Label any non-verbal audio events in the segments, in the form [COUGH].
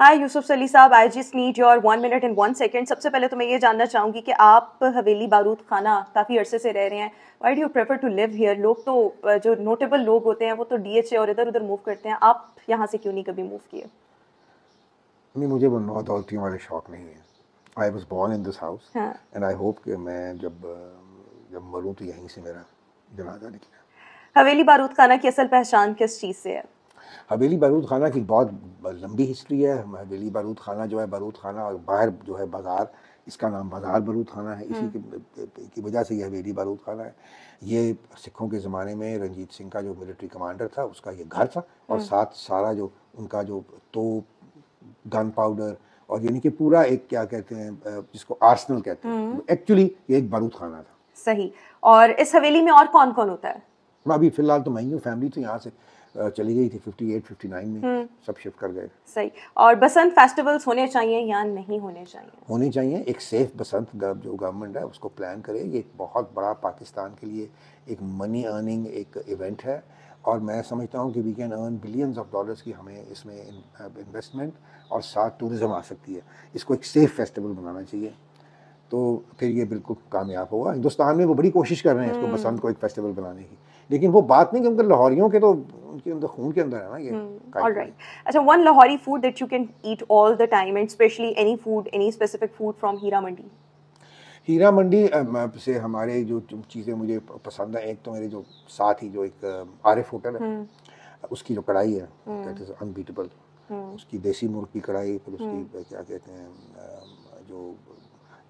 हाय यूसुफ सली साहब I just need your one minute and one second सबसे पहले तो मैं ये जानना चाहूंगी कि आप हवेली बारूद खाना काफ़ी अरसे से रह रहे हैं why do you prefer to live here लोग तो जो नोटेबल लोग होते हैं वो तो डी एच ए और इधर उधर मूव करते हैं आप यहाँ से क्यों नहीं कभी मूव किए नहीं मुझे बनवा दौलती वाले शौक नहीं है I was born in this house and I hope कि मैं जब जब मरूँ तो यहीं से मेरा जनाजा निकला हवेली बारूद खाना की असल पहचान किस चीज़ से है हवेली बारूद खाना की बहुत लंबी हिस्ट्री है हवेली बारूद खाना जो है बारूद खाना और बाहर जो है बाज़ार इसका नाम बाजार बारूद खाना है इसी हम्म। की, की वजह से यह हवेली बारूद खाना है ये सिखों के ज़माने में रंजीत सिंह का जो मिलिट्री कमांडर था उसका ये घर था और हम्म। साथ सारा जो उनका जो तोप गन पाउडर और यानी कि पूरा एक क्या कहते हैं जिसको आर्सनल कहते हैं एक्चुअली हम्म। ये एक बारूद खाना था सही और इस हवेली में और कौन कौन होता है अभी फिलहाल तो मैं ही हूँ फैमिली तो यहाँ से चली गई थी 58 59 में हम्म। सब शिफ्ट कर गए सही और बसंत फेस्टिवल्स होने चाहिए या नहीं होने चाहिए होने चाहिए एक सेफ बसंत जो गवर्नमेंट है उसको प्लान करे ये एक बहुत बड़ा पाकिस्तान के लिए एक मनी अर्निंग एक इवेंट है और मैं समझता हूँ कि we can earn billions of dollars की हमें इसमें इन्वेस्टमेंट और साथ टूरिज्म आ सकती है इसको एक सेफ फेस्टिवल बनाना चाहिए तो फिर ये बिल्कुल कामयाब होगा हिंदुस्तान में वो बड़ी कोशिश कर रहे हैं इसको हम्म। बसंत को एक फेस्टिवल बनाने की लेकिन वो बात नहीं क्योंकि तो लाहौरियों के तो उनके अंदर खून के अंदर है ना ये ऑलराइट hmm, अच्छा one Lahori food that you can eat all the time and specially any food any specific food from Heera Mandi Heera Mandi से हमारे जो चीज़ें मुझे पसंद है एक तो मेरे जो साथ ही जो एक आरिफ uh, होटल है hmm. उसकी जो कढ़ाई है दैट इज़ अनबीटेबल उसकी देसी मुर्ग की कढ़ाई फिर उसकी hmm. uh, क्या कहते हैं um, जो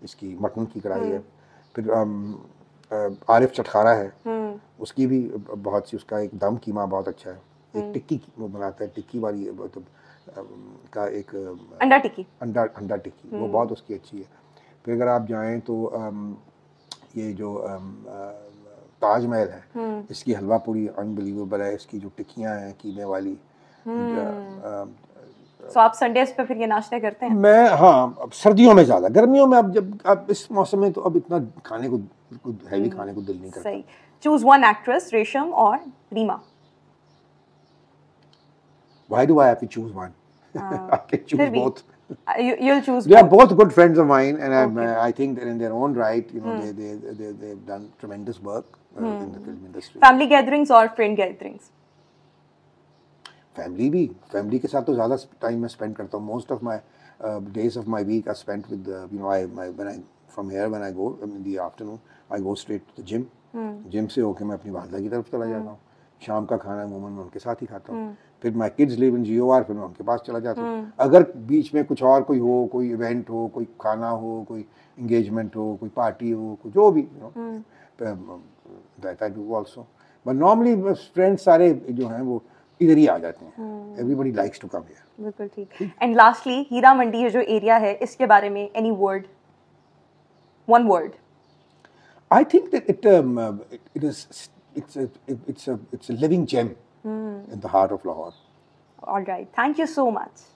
इसकी मटन की कढ़ाई है फिर आरिफ um, uh, चटखारा है उसकी भी बहुत सी उसका एक दम कीमा बहुत अच्छा है एक हम्म। टिक्की वो बनाता है टिक्की वाली मतलब का एक अंडा टिक्की अंडा अंडा टिक्की वो हम्म। बहुत उसकी अच्छी है फिर अगर आप जाएँ तो ये जो ताजमहल है हम्म। इसकी हलवा पूरी अनबिलीवेबल है इसकी जो टिक्कियाँ हैं कीमे वाली तो आप संडेज पे फिर ये नाश्ते करते हैं मैं हाँ अब सर्दियों में ज़्यादा गर्मियों में अब जब अब इस मौसम में तो अब इतना खाने को हैवी खाने को दिल नहीं करता Choose one actress, Resham or Reema. Why do I have to choose one? Uh, [LAUGHS] I can choose both. Uh, you, you'll choose. They both. are both good friends of mine, and okay. uh, i think that in their own right, you know, mm. they, they, they, they've done tremendous work uh, mm. in the film industry. Family gatherings or friend gatherings? Family, भी family. के साथ तो ज़्यादा time मैं Most करता हूँ most of my days of my week I spend with you know I when I. From here one I go in the afternoon I go straight to the gym gym से होके मैं अपनी वालदा की तरफ चला जाता हूँ hmm. शाम का खाना मोमन मैं उनके साथ ही खाता हूँ hmm. फिर माई किड्स लिव इन जियो आर फिर मैं उनके पास चला जाता हूँ hmm. अगर बीच में कुछ और कोई हो कोई इवेंट हो कोई खाना हो कोई इंगेजमेंट हो कोई पार्टी हो कोई जो भी you know that I do also but normally friends सारे जो हैं वो इधर ही आ जाते हैं everybody likes to come here बिल्कुल ठीक एंड लास्टली हीरा मंडी ये जो एरिया है इसके बारे में any word One word. I think that it, um, it, uh, it is it's a, it's a, it's a living gem mm. in the heart of Lahore. All right. Thank you so much.